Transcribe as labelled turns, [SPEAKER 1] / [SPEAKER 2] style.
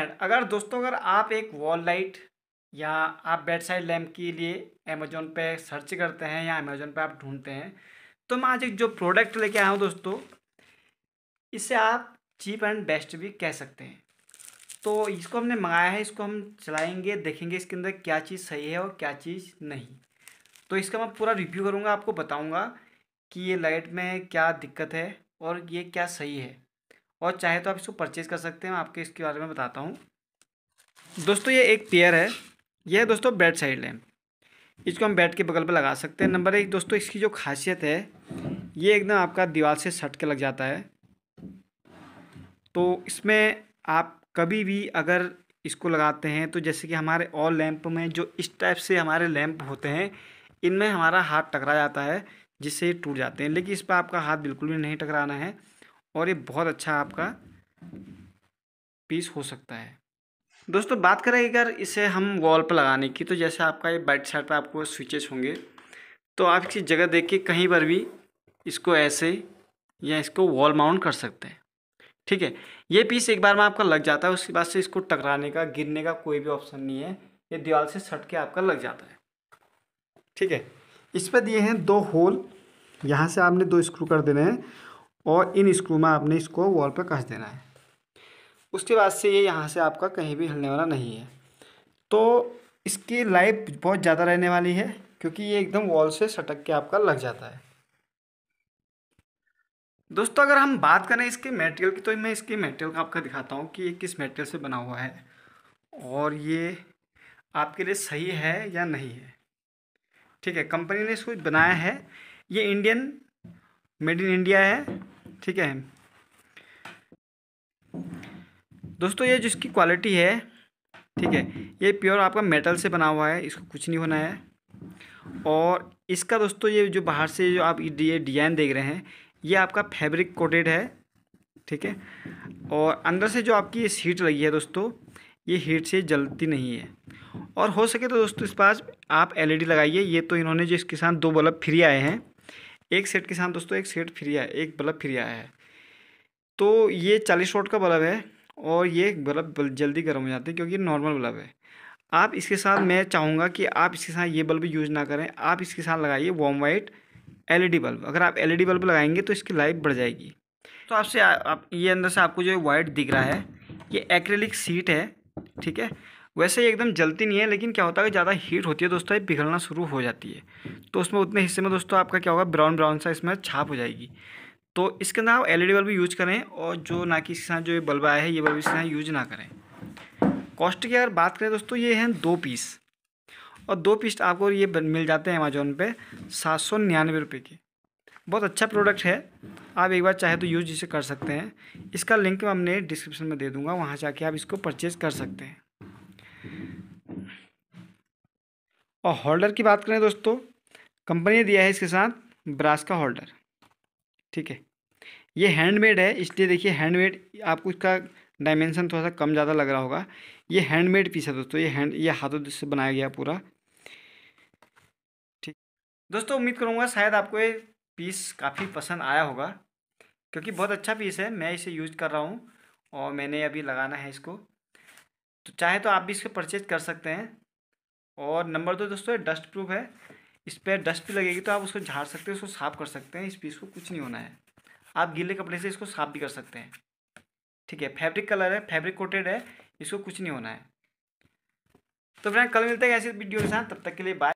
[SPEAKER 1] Pad अगर दोस्तों अगर आप एक वॉल लाइट या आप बेड साइड लैम्प के लिए अमेजोन पे सर्च करते हैं या अमेजोन पे आप ढूंढते हैं तो मैं आज एक जो प्रोडक्ट लेके आया हूँ दोस्तों इसे आप चीप एंड बेस्ट भी कह सकते हैं तो इसको हमने मंगाया है इसको हम चलाएंगे देखेंगे इसके अंदर क्या चीज़ सही है और क्या चीज़ नहीं तो इसका मैं पूरा रिव्यू करूँगा आपको बताऊँगा कि ये लाइट में क्या दिक्कत है और ये क्या सही है और चाहे तो आप इसको परचेज़ कर सकते हैं मैं आपके इसके बारे में बताता हूँ दोस्तों ये एक पेयर है यह है दोस्तों बेड साइड लैम्प इसको हम बेड के बगल पर लगा सकते हैं नंबर एक दोस्तों इसकी जो खासियत है ये एकदम आपका दीवार से सट के लग जाता है तो इसमें आप कभी भी अगर इसको लगाते हैं तो जैसे कि हमारे और लैंप में जो इस टाइप से हमारे लैंप होते हैं इनमें हमारा हाथ टकरा जाता है जिससे ये टूट जाते हैं लेकिन इस पर आपका हाथ बिल्कुल भी नहीं टकराना है और ये बहुत अच्छा आपका पीस हो सकता है दोस्तों बात करें अगर इसे हम वॉल पर लगाने की तो जैसे आपका ये बैट साइड पर आपको स्विचेस होंगे तो आप इसकी जगह देख के कहीं पर भी इसको ऐसे या इसको वॉल माउंट कर सकते हैं ठीक है ये पीस एक बार में आपका लग जाता है उसके बाद से इसको टकराने का गिरने का कोई भी ऑप्शन नहीं है ये दीवार से सट के आपका लग जाता है ठीक है इस पर दिए हैं दो होल यहाँ से आपने दो स्क्रू कर देने हैं और इन स्क्रू में आपने इसको वॉल पर कस देना है उसके बाद से ये यहाँ से आपका कहीं भी हिलने वाला नहीं है तो इसकी लाइफ बहुत ज़्यादा रहने वाली है क्योंकि ये एकदम वॉल से सटक के आपका लग जाता है दोस्तों अगर हम बात करें इसके मेटेरियल की तो मैं इसके मेटेरियल का आपका दिखाता हूँ कि ये किस मेटेरियल से बना हुआ है और ये आपके लिए सही है या नहीं है ठीक है कंपनी ने इसको बनाया है ये इंडियन मेड इन इंडिया है ठीक है दोस्तों ये जिसकी क्वालिटी है ठीक है ये प्योर आपका मेटल से बना हुआ है इसको कुछ नहीं होना है और इसका दोस्तों ये जो बाहर से जो आप ये डिजाइन देख रहे हैं ये आपका फैब्रिक कोटेड है ठीक है और अंदर से जो आपकी ये सीट लगी है दोस्तों ये हीट से जलती नहीं है और हो सके तो दोस्तों इस पास आप एलईडी लगाइए ये तो इन्होंने जो इसके साथ दो बल्ब फ्री आए हैं एक सेट के साथ दोस्तों एक सेट फ्री आया एक बल्ब फ्री आया है तो ये चालीस वोट का बल्ब है और ये बल्ब जल्दी गर्म हो जाते हैं क्योंकि नॉर्मल बल्ब है आप इसके साथ हाँ। मैं चाहूँगा कि आप इसके साथ ये बल्ब यूज़ ना करें आप इसके साथ लगाइए वॉम वाइट एल बल्ब अगर आप एल बल्ब लगाएंगे तो इसकी लाइफ बढ़ जाएगी तो आपसे आप ये अंदर से आपको जो वाइट दिख रहा है ये एक्रेलिक सीट है ठीक है वैसे ये एकदम जलती नहीं है लेकिन क्या होता है ज़्यादा हीट होती है दोस्तों ये पिघलना शुरू हो जाती है तो उसमें उतने हिस्से में दोस्तों आपका क्या होगा ब्राउन ब्राउन सा इसमें छाप हो जाएगी तो इसके अंदर आप एल e बल्ब यूज़ करें और जो ना कि इसके साथ जो ये बल्ब आया है ये बल्ब इसके साथ यूज ना करें कॉस्ट की अगर बात करें दोस्तों ये हैं दो पीस और दो पीस आपको ये मिल जाते हैं अमेजोन पे सात सौ निन्यानवे रुपये के बहुत अच्छा प्रोडक्ट है आप एक बार चाहे तो यूज़ इसे कर सकते हैं इसका लिंक हमने डिस्क्रिप्शन में दे दूंगा वहाँ जाके आप इसको परचेज़ कर सकते हैं और होल्डर की बात करें दोस्तों कंपनी ने दिया है इसके साथ ब्रास का होल्डर ठीक है ये हैंडमेड है इसलिए देखिए हैंडमेड आपको इसका डायमेंशन थोड़ा सा कम ज़्यादा लग रहा होगा ये हैंडमेड पीस है दोस्तों ये हैंड ये हाथों से बनाया गया पूरा ठीक दोस्तों उम्मीद करूँगा शायद आपको ये पीस काफ़ी पसंद आया होगा क्योंकि बहुत अच्छा पीस है मैं इसे यूज कर रहा हूँ और मैंने अभी लगाना है इसको तो चाहे तो आप भी इसको परचेज कर सकते हैं और नंबर दो दोस्तों डस्ट प्रूफ है इस पर डस्ट भी लगेगी तो आप उसको झाड़ सकते हैं उसको साफ़ कर सकते हैं इस पीस को कुछ नहीं होना है आप गीले कपड़े से इसको साफ़ भी कर सकते हैं ठीक है फैब्रिक कलर है फैब्रिक कोटेड है इसको कुछ नहीं होना है तो फ्रेंड कल मिलते हैं ऐसी वीडियो के साथ तब तक के लिए बाय